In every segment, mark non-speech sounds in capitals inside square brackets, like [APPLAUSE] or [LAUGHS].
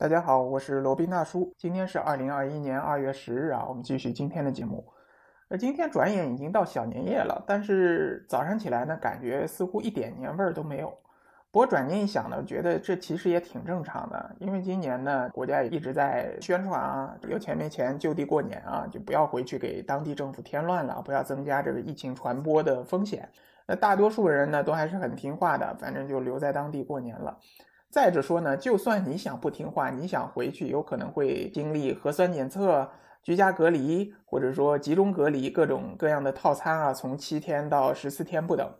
大家好，我是罗宾大叔。今天是二零二一年二月十日啊，我们继续今天的节目。那今天转眼已经到小年夜了，但是早上起来呢，感觉似乎一点年味儿都没有。不过转念一想呢，觉得这其实也挺正常的，因为今年呢，国家也一直在宣传啊，有钱没钱就地过年啊，就不要回去给当地政府添乱了，不要增加这个疫情传播的风险。那大多数人呢，都还是很听话的，反正就留在当地过年了。再者说呢，就算你想不听话，你想回去，有可能会经历核酸检测、居家隔离，或者说集中隔离，各种各样的套餐啊，从七天到十四天不等。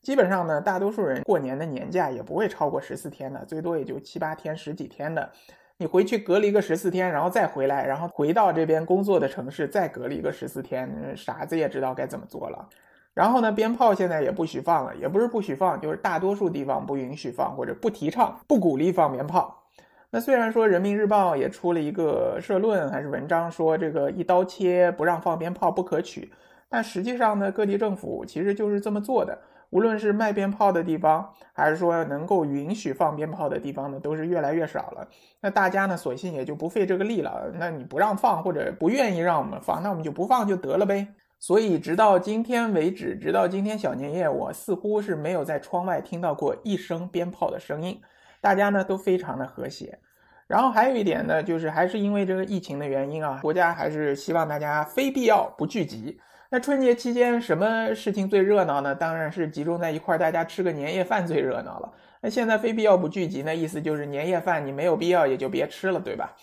基本上呢，大多数人过年的年假也不会超过十四天的，最多也就七八天、十几天的。你回去隔离个十四天，然后再回来，然后回到这边工作的城市再隔离个十四天，傻子也知道该怎么做了。然后呢，鞭炮现在也不许放了，也不是不许放，就是大多数地方不允许放或者不提倡、不鼓励放鞭炮。那虽然说《人民日报》也出了一个社论还是文章说这个一刀切不让放鞭炮不可取，但实际上呢，各地政府其实就是这么做的。无论是卖鞭炮的地方，还是说能够允许放鞭炮的地方呢，都是越来越少了。那大家呢，索性也就不费这个力了。那你不让放或者不愿意让我们放，那我们就不放就得了呗。所以，直到今天为止，直到今天小年夜，我似乎是没有在窗外听到过一声鞭炮的声音。大家呢都非常的和谐。然后还有一点呢，就是还是因为这个疫情的原因啊，国家还是希望大家非必要不聚集。那春节期间什么事情最热闹呢？当然是集中在一块儿，大家吃个年夜饭最热闹了。那现在非必要不聚集，那意思就是年夜饭你没有必要也就别吃了，对吧？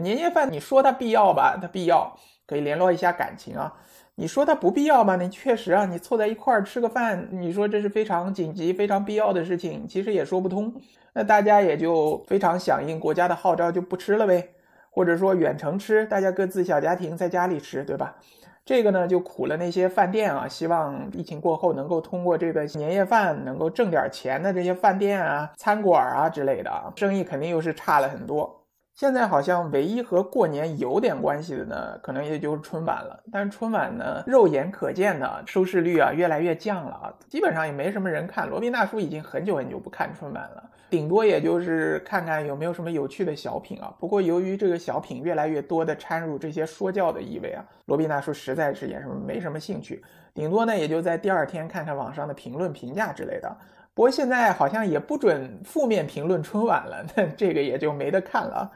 年夜饭你说它必要吧，它必要，可以联络一下感情啊。你说它不必要吗？你确实啊，你凑在一块儿吃个饭，你说这是非常紧急、非常必要的事情，其实也说不通。那大家也就非常响应国家的号召，就不吃了呗，或者说远程吃，大家各自小家庭在家里吃，对吧？这个呢，就苦了那些饭店啊，希望疫情过后能够通过这个年夜饭能够挣点钱的这些饭店啊、餐馆啊之类的啊，生意肯定又是差了很多。现在好像唯一和过年有点关系的呢，可能也就是春晚了。但是春晚呢，肉眼可见的收视率啊，越来越降了啊，基本上也没什么人看。罗宾大叔已经很久很久不看春晚了，顶多也就是看看有没有什么有趣的小品啊。不过由于这个小品越来越多的掺入这些说教的意味啊，罗宾大叔实在是也什么没什么兴趣，顶多呢也就在第二天看看网上的评论评价之类的。不过现在好像也不准负面评论春晚了，那 [LAUGHS] 这个也就没得看了。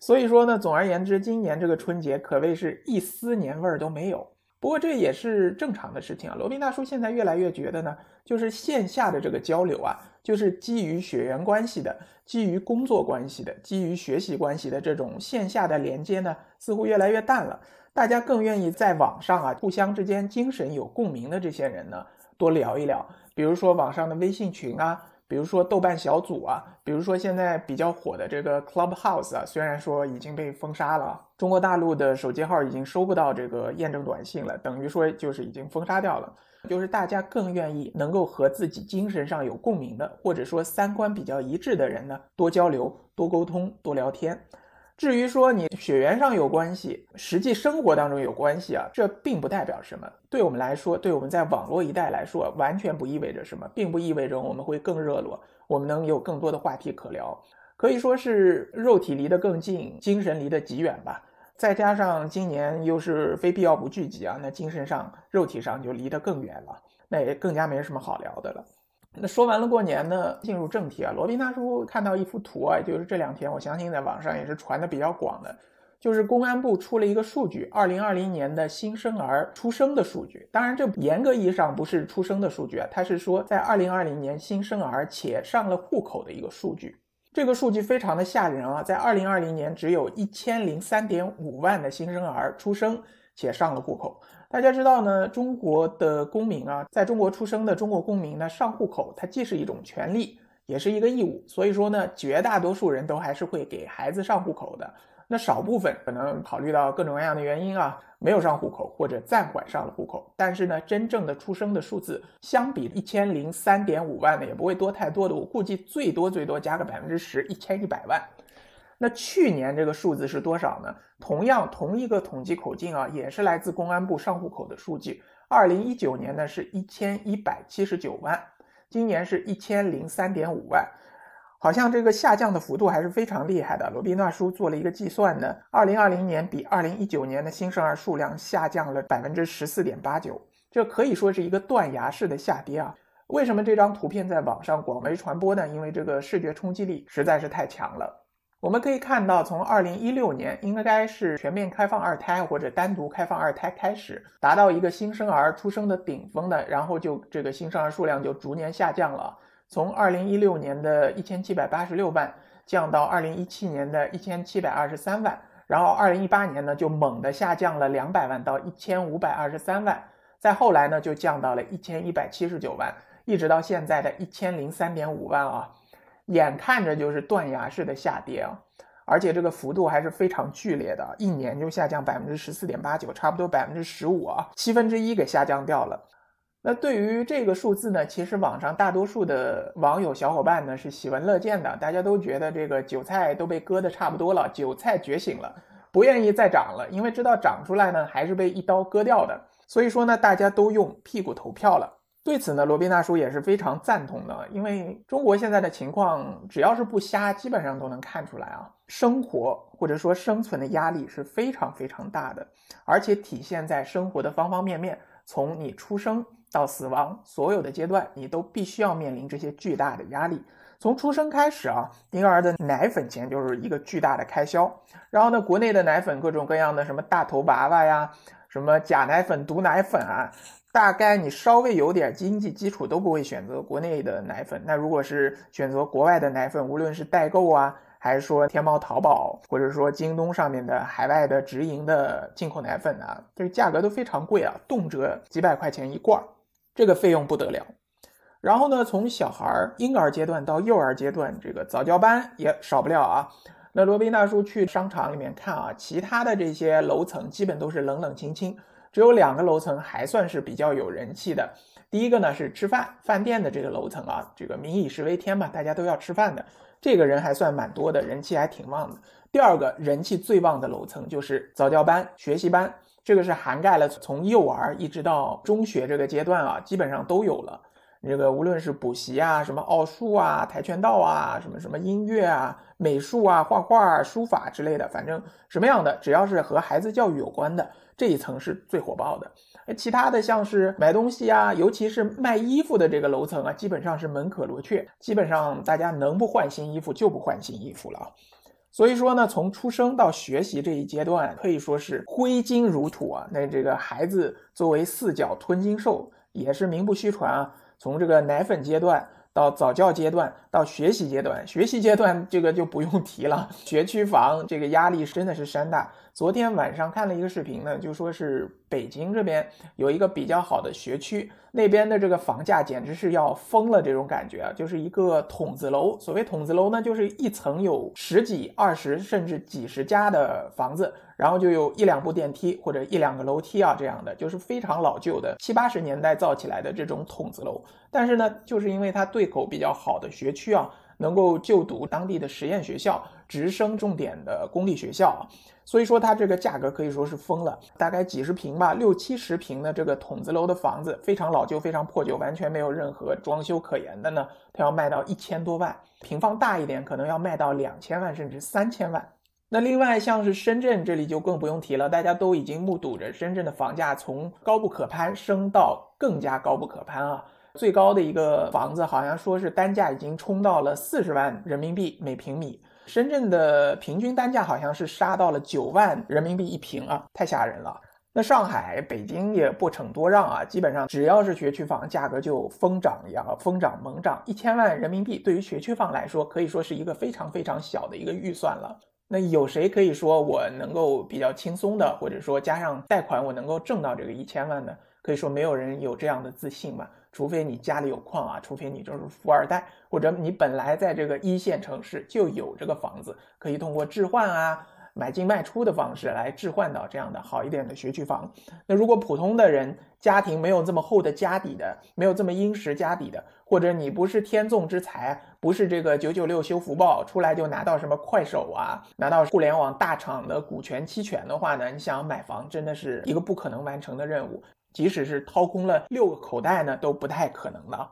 所以说呢，总而言之，今年这个春节可谓是一丝年味儿都没有。不过这也是正常的事情啊。罗宾大叔现在越来越觉得呢，就是线下的这个交流啊，就是基于血缘关系的、基于工作关系的、基于学习关系的这种线下的连接呢，似乎越来越淡了。大家更愿意在网上啊，互相之间精神有共鸣的这些人呢，多聊一聊，比如说网上的微信群啊。比如说豆瓣小组啊，比如说现在比较火的这个 Clubhouse 啊，虽然说已经被封杀了，中国大陆的手机号已经收不到这个验证短信了，等于说就是已经封杀掉了。就是大家更愿意能够和自己精神上有共鸣的，或者说三观比较一致的人呢，多交流、多沟通、多聊天。至于说你血缘上有关系，实际生活当中有关系啊，这并不代表什么。对我们来说，对我们在网络一代来说，完全不意味着什么，并不意味着我们会更热络，我们能有更多的话题可聊。可以说是肉体离得更近，精神离得极远吧。再加上今年又是非必要不聚集啊，那精神上、肉体上就离得更远了，那也更加没什么好聊的了。那说完了过年呢，进入正题啊。罗宾大叔看到一幅图啊，就是这两天我相信在网上也是传的比较广的，就是公安部出了一个数据，二零二零年的新生儿出生的数据。当然，这严格意义上不是出生的数据啊，它是说在二零二零年新生儿且上了户口的一个数据。这个数据非常的吓人啊，在二零二零年只有一千零三点五万的新生儿出生且上了户口。大家知道呢，中国的公民啊，在中国出生的中国公民呢，上户口它既是一种权利，也是一个义务。所以说呢，绝大多数人都还是会给孩子上户口的。那少部分可能考虑到各种各样的原因啊，没有上户口或者暂缓上了户口。但是呢，真正的出生的数字相比一千零三点五万呢，也不会多太多的，我估计最多最多加个百分之十，一千一百万。那去年这个数字是多少呢？同样同一个统计口径啊，也是来自公安部上户口的数据。二零一九年呢是一千一百七十九万，今年是一千零三点五万，好像这个下降的幅度还是非常厉害的。罗宾纳叔做了一个计算呢，二零二零年比二零一九年的新生儿数量下降了百分之十四点八九，这可以说是一个断崖式的下跌啊。为什么这张图片在网上广为传播呢？因为这个视觉冲击力实在是太强了。我们可以看到，从二零一六年应该是全面开放二胎或者单独开放二胎开始，达到一个新生儿出生的顶峰的，然后就这个新生儿数量就逐年下降了。从二零一六年的一千七百八十六万降到二零一七年的一千七百二十三万，然后二零一八年呢就猛的下降了两百万到一千五百二十三万，再后来呢就降到了一千一百七十九万，一直到现在的一千零三点五万啊。眼看着就是断崖式的下跌啊，而且这个幅度还是非常剧烈的，一年就下降百分之十四点八九，差不多百分之十五啊，七分之一给下降掉了。那对于这个数字呢，其实网上大多数的网友小伙伴呢是喜闻乐见的，大家都觉得这个韭菜都被割的差不多了，韭菜觉醒了，不愿意再涨了，因为知道涨出来呢还是被一刀割掉的，所以说呢，大家都用屁股投票了。对此呢，罗宾大叔也是非常赞同的，因为中国现在的情况，只要是不瞎，基本上都能看出来啊。生活或者说生存的压力是非常非常大的，而且体现在生活的方方面面，从你出生到死亡，所有的阶段，你都必须要面临这些巨大的压力。从出生开始啊，婴儿的奶粉钱就是一个巨大的开销，然后呢，国内的奶粉各种各样的什么大头娃娃呀，什么假奶粉、毒奶粉啊。大概你稍微有点经济基础都不会选择国内的奶粉，那如果是选择国外的奶粉，无论是代购啊，还是说天猫、淘宝，或者说京东上面的海外的直营的进口奶粉啊，这个价格都非常贵啊，动辄几百块钱一罐，这个费用不得了。然后呢，从小孩婴儿阶段到幼儿阶段，这个早教班也少不了啊。那罗宾大叔去商场里面看啊，其他的这些楼层基本都是冷冷清清。只有两个楼层还算是比较有人气的。第一个呢是吃饭饭店的这个楼层啊，这个民以食为天嘛，大家都要吃饭的，这个人还算蛮多的，人气还挺旺的。第二个人气最旺的楼层就是早教班、学习班，这个是涵盖了从幼儿一直到中学这个阶段啊，基本上都有了。这个无论是补习啊、什么奥数啊、跆拳道啊、什么什么音乐啊、美术啊、画画、书法之类的，反正什么样的，只要是和孩子教育有关的。这一层是最火爆的，哎，其他的像是买东西啊，尤其是卖衣服的这个楼层啊，基本上是门可罗雀，基本上大家能不换新衣服就不换新衣服了啊。所以说呢，从出生到学习这一阶段，可以说是挥金如土啊。那这个孩子作为四脚吞金兽，也是名不虚传啊。从这个奶粉阶段到早教阶段到学习阶段，学习阶段这个就不用提了，学区房这个压力真的是山大。昨天晚上看了一个视频呢，就说是北京这边有一个比较好的学区，那边的这个房价简直是要疯了，这种感觉啊，就是一个筒子楼。所谓筒子楼呢，就是一层有十几、二十甚至几十家的房子，然后就有一两部电梯或者一两个楼梯啊，这样的就是非常老旧的七八十年代造起来的这种筒子楼。但是呢，就是因为它对口比较好的学区啊。能够就读当地的实验学校，直升重点的公立学校啊，所以说它这个价格可以说是疯了，大概几十平吧，六七十平的这个筒子楼的房子，非常老旧，非常破旧，完全没有任何装修可言的呢，它要卖到一千多万，平方大一点，可能要卖到两千万甚至三千万。那另外像是深圳这里就更不用提了，大家都已经目睹着深圳的房价从高不可攀升到更加高不可攀啊。最高的一个房子，好像说是单价已经冲到了四十万人民币每平米。深圳的平均单价好像是杀到了九万人民币一平啊，太吓人了。那上海、北京也不逞多让啊，基本上只要是学区房，价格就疯涨呀，疯涨猛涨。一千万人民币对于学区房来说，可以说是一个非常非常小的一个预算了。那有谁可以说我能够比较轻松的，或者说加上贷款我能够挣到这个一千万的？可以说没有人有这样的自信嘛。除非你家里有矿啊，除非你就是富二代，或者你本来在这个一线城市就有这个房子，可以通过置换啊、买进卖出的方式来置换到这样的好一点的学区房。那如果普通的人家庭没有这么厚的家底的，没有这么殷实家底的，或者你不是天纵之才，不是这个九九六修福报出来就拿到什么快手啊，拿到互联网大厂的股权期权的话呢，你想买房真的是一个不可能完成的任务。即使是掏空了六个口袋呢，都不太可能的。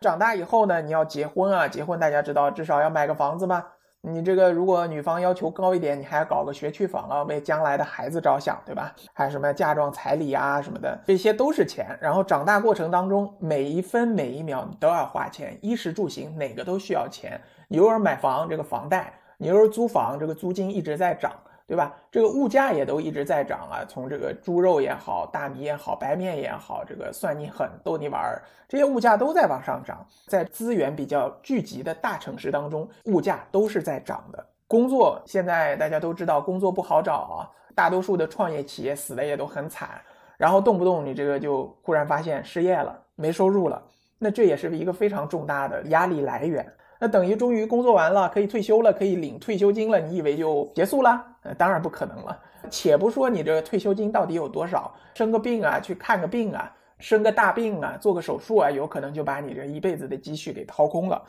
长大以后呢，你要结婚啊，结婚大家知道，至少要买个房子吧。你这个如果女方要求高一点，你还要搞个学区房啊，为将来的孩子着想，对吧？还有什么嫁妆彩礼啊什么的，这些都是钱。然后长大过程当中，每一分每一秒你都要花钱，衣食住行哪个都需要钱。你偶尔买房，这个房贷；你偶尔租房，这个租金一直在涨。对吧？这个物价也都一直在涨啊，从这个猪肉也好，大米也好，白面也好，这个算你狠，逗你玩儿，这些物价都在往上涨。在资源比较聚集的大城市当中，物价都是在涨的。工作现在大家都知道，工作不好找啊，大多数的创业企业死的也都很惨，然后动不动你这个就忽然发现失业了，没收入了，那这也是一个非常重大的压力来源。那等于终于工作完了，可以退休了，可以领退休金了。你以为就结束了？呃，当然不可能了。且不说你这退休金到底有多少，生个病啊，去看个病啊，生个大病啊，做个手术啊，有可能就把你这一辈子的积蓄给掏空了。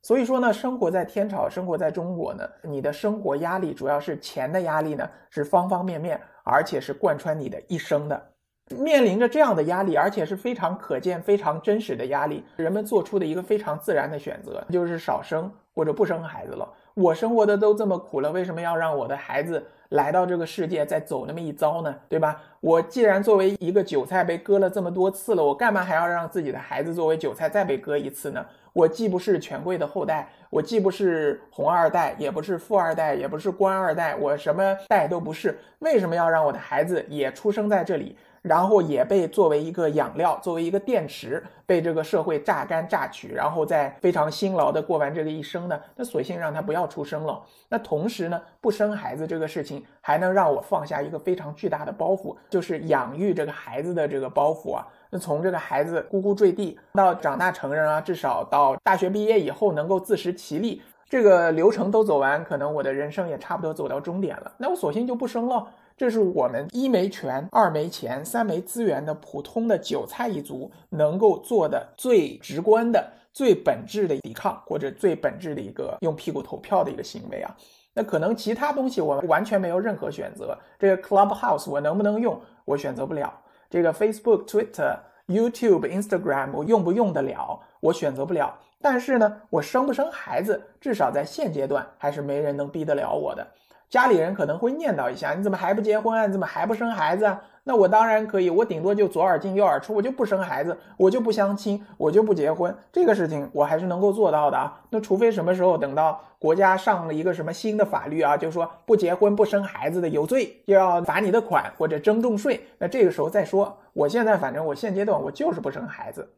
所以说呢，生活在天朝，生活在中国呢，你的生活压力主要是钱的压力呢，是方方面面，而且是贯穿你的一生的。面临着这样的压力，而且是非常可见、非常真实的压力，人们做出的一个非常自然的选择就是少生或者不生孩子了。我生活的都这么苦了，为什么要让我的孩子来到这个世界再走那么一遭呢？对吧？我既然作为一个韭菜被割了这么多次了，我干嘛还要让自己的孩子作为韭菜再被割一次呢？我既不是权贵的后代，我既不是红二代，也不是富二代，也不是官二代，我什么代都不是，为什么要让我的孩子也出生在这里？然后也被作为一个养料，作为一个电池，被这个社会榨干榨取，然后再非常辛劳的过完这个一生呢，那索性让他不要出生了。那同时呢，不生孩子这个事情还能让我放下一个非常巨大的包袱，就是养育这个孩子的这个包袱啊。那从这个孩子咕咕坠地到长大成人啊，至少到大学毕业以后能够自食其力，这个流程都走完，可能我的人生也差不多走到终点了。那我索性就不生了。这是我们一没权，二没钱，三没资源的普通的韭菜一族能够做的最直观的、最本质的抵抗，或者最本质的一个用屁股投票的一个行为啊。那可能其他东西我完全没有任何选择，这个 Clubhouse 我能不能用，我选择不了；这个 Facebook、Twitter、YouTube、Instagram 我用不用得了，我选择不了。但是呢，我生不生孩子，至少在现阶段还是没人能逼得了我的。家里人可能会念叨一下，你怎么还不结婚啊？怎么还不生孩子啊？那我当然可以，我顶多就左耳进右耳出，我就不生孩子，我就不相亲，我就不结婚，这个事情我还是能够做到的啊。那除非什么时候等到国家上了一个什么新的法律啊，就说不结婚不生孩子的有罪，就要罚你的款或者征重税，那这个时候再说。我现在反正我现阶段我就是不生孩子，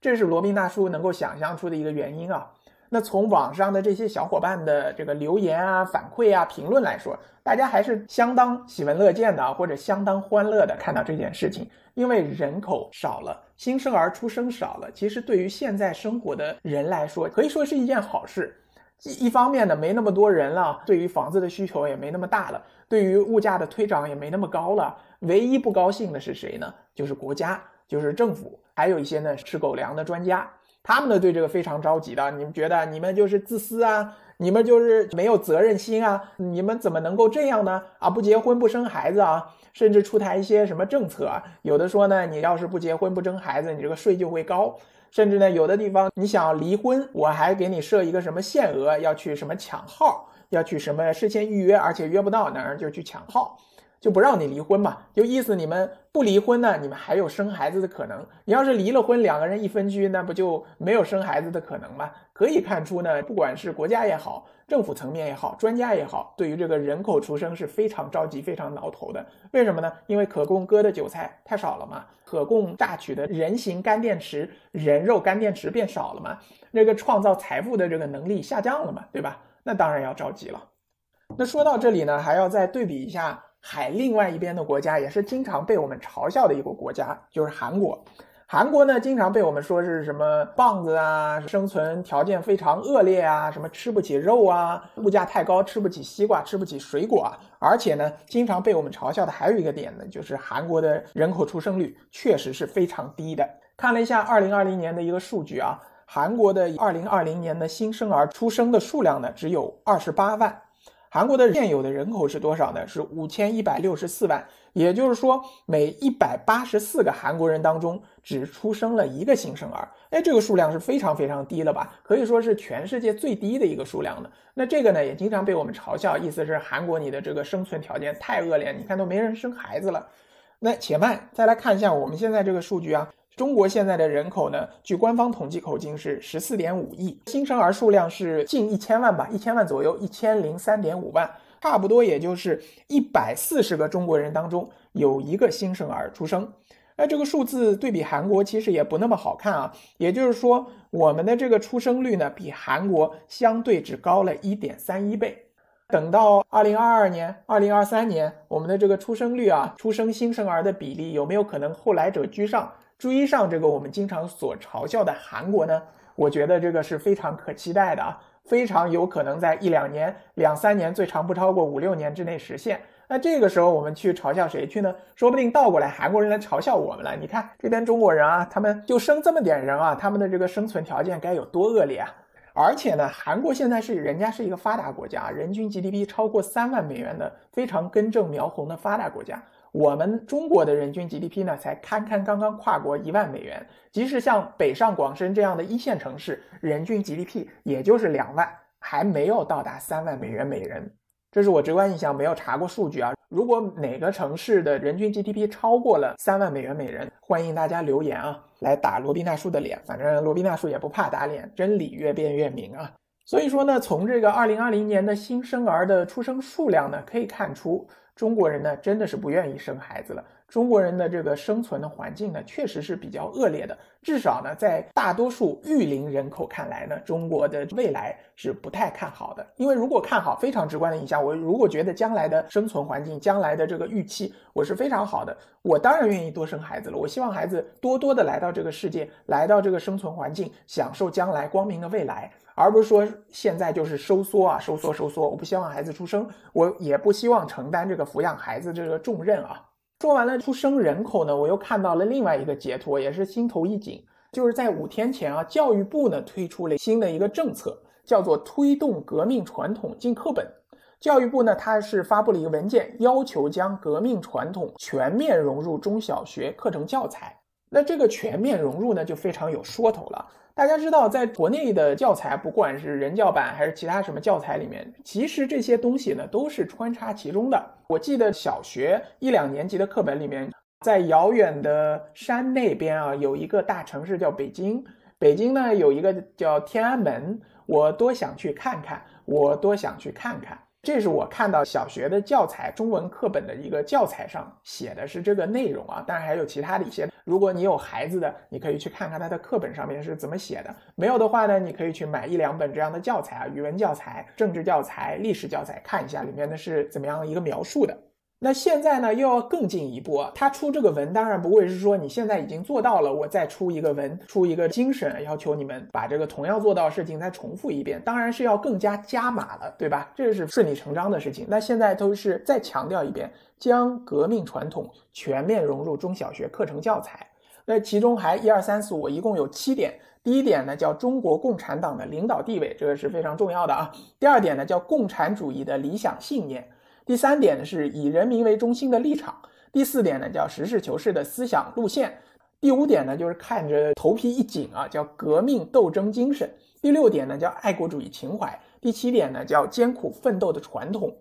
这是罗宾大叔能够想象出的一个原因啊。那从网上的这些小伙伴的这个留言啊、反馈啊、评论来说，大家还是相当喜闻乐见的，或者相当欢乐的看到这件事情。因为人口少了，新生儿出生少了，其实对于现在生活的人来说，可以说是一件好事。一方面呢，没那么多人了，对于房子的需求也没那么大了，对于物价的推涨也没那么高了。唯一不高兴的是谁呢？就是国家，就是政府，还有一些呢吃狗粮的专家。他们呢对这个非常着急的，你们觉得你们就是自私啊，你们就是没有责任心啊，你们怎么能够这样呢？啊，不结婚不生孩子啊，甚至出台一些什么政策，有的说呢，你要是不结婚不生孩子，你这个税就会高，甚至呢，有的地方你想离婚，我还给你设一个什么限额，要去什么抢号，要去什么事先预约，而且约不到哪儿就去抢号。就不让你离婚嘛，就意思你们不离婚呢，你们还有生孩子的可能。你要是离了婚，两个人一分居，那不就没有生孩子的可能吗？可以看出呢，不管是国家也好，政府层面也好，专家也好，对于这个人口出生是非常着急、非常挠头的。为什么呢？因为可供割的韭菜太少了嘛，可供榨取的人形干电池、人肉干电池变少了嘛，那个创造财富的这个能力下降了嘛，对吧？那当然要着急了。那说到这里呢，还要再对比一下。海另外一边的国家也是经常被我们嘲笑的一个国家，就是韩国。韩国呢，经常被我们说是什么棒子啊，生存条件非常恶劣啊，什么吃不起肉啊，物价太高，吃不起西瓜，吃不起水果啊。而且呢，经常被我们嘲笑的还有一个点呢，就是韩国的人口出生率确实是非常低的。看了一下2020年的一个数据啊，韩国的2020年的新生儿出生的数量呢，只有28万。韩国的现有的人口是多少呢？是五千一百六十四万，也就是说，每一百八十四个韩国人当中只出生了一个新生儿。哎，这个数量是非常非常低了吧？可以说是全世界最低的一个数量了。那这个呢，也经常被我们嘲笑，意思是韩国你的这个生存条件太恶劣，你看都没人生孩子了。那且慢，再来看一下我们现在这个数据啊。中国现在的人口呢，据官方统计口径是十四点五亿，新生儿数量是近一千万吧，一千万左右，一千零三点五万，差不多也就是一百四十个中国人当中有一个新生儿出生。那这个数字对比韩国其实也不那么好看啊。也就是说，我们的这个出生率呢，比韩国相对只高了一点三一倍。等到二零二二年、二零二三年，我们的这个出生率啊，出生新生儿的比例有没有可能后来者居上？追上这个我们经常所嘲笑的韩国呢？我觉得这个是非常可期待的啊，非常有可能在一两年、两三年，最长不超过五六年之内实现。那这个时候我们去嘲笑谁去呢？说不定倒过来韩国人来嘲笑我们了。你看这边中国人啊，他们就生这么点人啊，他们的这个生存条件该有多恶劣啊！而且呢，韩国现在是人家是一个发达国家，人均 GDP 超过三万美元的非常根正苗红的发达国家。我们中国的人均 GDP 呢，才堪堪刚刚跨过一万美元。即使像北上广深这样的一线城市，人均 GDP 也就是两万，还没有到达三万美元每人。这是我直观印象，没有查过数据啊。如果哪个城市的人均 GDP 超过了三万美元每人，欢迎大家留言啊，来打罗宾大叔的脸。反正罗宾大叔也不怕打脸，真理越辩越明啊。所以说呢，从这个二零二零年的新生儿的出生数量呢，可以看出。中国人呢，真的是不愿意生孩子了。中国人的这个生存的环境呢，确实是比较恶劣的。至少呢，在大多数育龄人口看来呢，中国的未来是不太看好的。因为如果看好，非常直观的影响，我如果觉得将来的生存环境、将来的这个预期，我是非常好的，我当然愿意多生孩子了。我希望孩子多多的来到这个世界，来到这个生存环境，享受将来光明的未来。而不是说现在就是收缩啊，收缩，收缩。我不希望孩子出生，我也不希望承担这个抚养孩子这个重任啊。说完了出生人口呢，我又看到了另外一个截图，也是心头一紧，就是在五天前啊，教育部呢推出了新的一个政策，叫做推动革命传统进课本。教育部呢，它是发布了一个文件，要求将革命传统全面融入中小学课程教材。那这个全面融入呢，就非常有说头了。大家知道，在国内的教材，不管是人教版还是其他什么教材里面，其实这些东西呢，都是穿插其中的。我记得小学一两年级的课本里面，在遥远的山那边啊，有一个大城市叫北京，北京呢有一个叫天安门，我多想去看看，我多想去看看。这是我看到小学的教材，中文课本的一个教材上写的是这个内容啊，当然还有其他的一些。如果你有孩子的，你可以去看看他的课本上面是怎么写的。没有的话呢，你可以去买一两本这样的教材啊，语文教材、政治教材、历史教材，看一下里面的是怎么样一个描述的。那现在呢，又要更进一步，他出这个文当然不会是说你现在已经做到了，我再出一个文，出一个精神，要求你们把这个同样做到的事情再重复一遍，当然是要更加加码了，对吧？这是顺理成章的事情。那现在都是再强调一遍，将革命传统全面融入中小学课程教材。那其中还一二三四五，一共有七点。第一点呢叫中国共产党的领导地位，这个是非常重要的啊。第二点呢叫共产主义的理想信念。第三点呢，是以人民为中心的立场；第四点呢，叫实事求是的思想路线；第五点呢，就是看着头皮一紧啊，叫革命斗争精神；第六点呢，叫爱国主义情怀；第七点呢，叫艰苦奋斗的传统。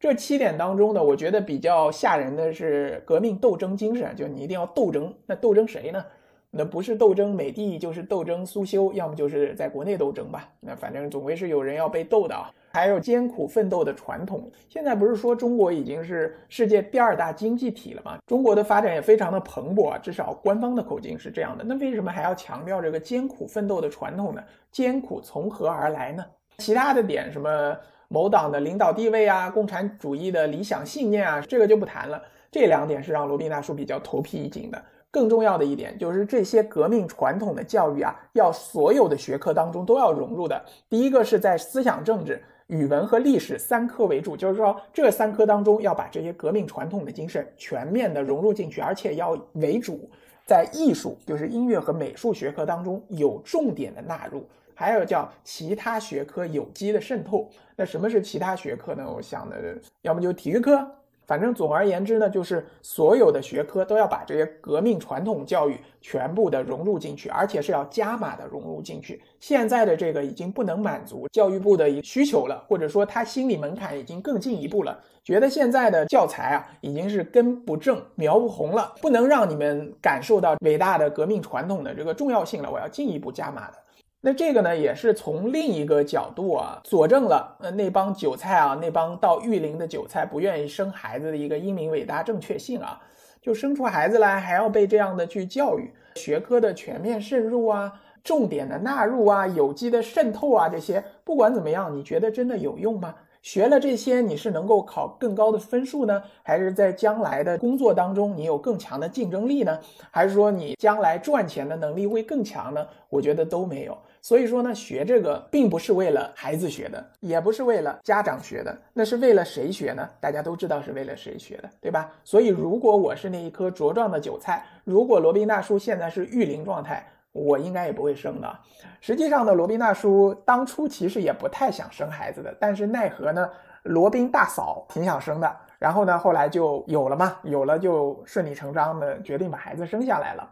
这七点当中呢，我觉得比较吓人的是革命斗争精神，就你一定要斗争，那斗争谁呢？那不是斗争美帝，就是斗争苏修，要么就是在国内斗争吧，那反正总归是有人要被斗的。还有艰苦奋斗的传统，现在不是说中国已经是世界第二大经济体了吗？中国的发展也非常的蓬勃，至少官方的口径是这样的。那为什么还要强调这个艰苦奋斗的传统呢？艰苦从何而来呢？其他的点，什么某党的领导地位啊，共产主义的理想信念啊，这个就不谈了。这两点是让罗宾大叔比较头皮一紧的。更重要的一点就是这些革命传统的教育啊，要所有的学科当中都要融入的。第一个是在思想政治。语文和历史三科为主，就是说这三科当中要把这些革命传统的精神全面的融入进去，而且要为主在艺术，就是音乐和美术学科当中有重点的纳入，还有叫其他学科有机的渗透。那什么是其他学科呢？我想的，要么就体育课。反正总而言之呢，就是所有的学科都要把这些革命传统教育全部的融入进去，而且是要加码的融入进去。现在的这个已经不能满足教育部的需求了，或者说他心理门槛已经更进一步了，觉得现在的教材啊已经是根不正苗不红了，不能让你们感受到伟大的革命传统的这个重要性了，我要进一步加码的。那这个呢，也是从另一个角度啊，佐证了呃那帮韭菜啊，那帮到育龄的韭菜不愿意生孩子的一个英明伟大正确性啊，就生出孩子来还要被这样的去教育，学科的全面渗入啊，重点的纳入啊，有机的渗透啊，这些不管怎么样，你觉得真的有用吗？学了这些，你是能够考更高的分数呢，还是在将来的工作当中你有更强的竞争力呢？还是说你将来赚钱的能力会更强呢？我觉得都没有。所以说呢，学这个并不是为了孩子学的，也不是为了家长学的，那是为了谁学呢？大家都知道是为了谁学的，对吧？所以如果我是那一棵茁壮的韭菜，如果罗宾大叔现在是育龄状态。我应该也不会生的。实际上呢，罗宾大叔当初其实也不太想生孩子的，但是奈何呢，罗宾大嫂挺想生的。然后呢，后来就有了嘛，有了就顺理成章的决定把孩子生下来了。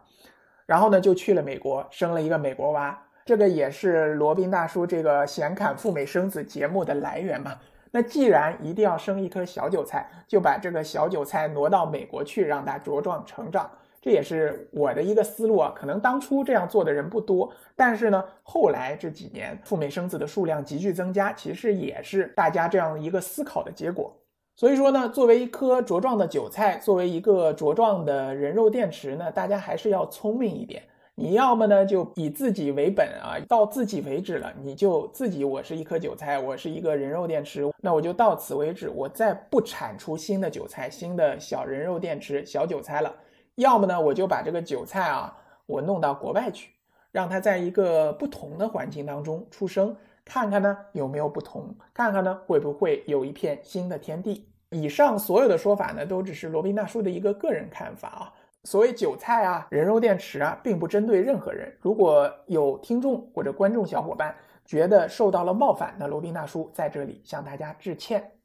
然后呢，就去了美国，生了一个美国娃。这个也是罗宾大叔这个“闲侃赴美生子”节目的来源嘛。那既然一定要生一颗小韭菜，就把这个小韭菜挪到美国去，让它茁壮成长。这也是我的一个思路啊，可能当初这样做的人不多，但是呢，后来这几年赴美生子的数量急剧增加，其实也是大家这样一个思考的结果。所以说呢，作为一颗茁壮的韭菜，作为一个茁壮的人肉电池呢，大家还是要聪明一点。你要么呢，就以自己为本啊，到自己为止了，你就自己，我是一颗韭菜，我是一个人肉电池，那我就到此为止，我再不产出新的韭菜，新的小人肉电池，小韭菜了。要么呢，我就把这个韭菜啊，我弄到国外去，让它在一个不同的环境当中出生，看看呢有没有不同，看看呢会不会有一片新的天地。以上所有的说法呢，都只是罗宾大叔的一个个人看法啊。所谓韭菜啊、人肉电池啊，并不针对任何人。如果有听众或者观众小伙伴觉得受到了冒犯那罗宾大叔在这里向大家致歉。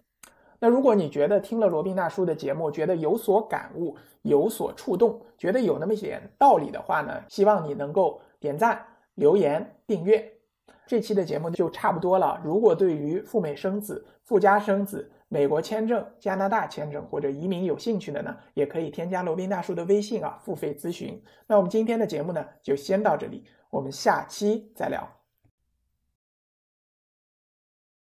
那如果你觉得听了罗宾大叔的节目，觉得有所感悟、有所触动，觉得有那么一点道理的话呢，希望你能够点赞、留言、订阅。这期的节目就差不多了。如果对于赴美生子、附加生子、美国签证、加拿大签证或者移民有兴趣的呢，也可以添加罗宾大叔的微信啊，付费咨询。那我们今天的节目呢，就先到这里，我们下期再聊。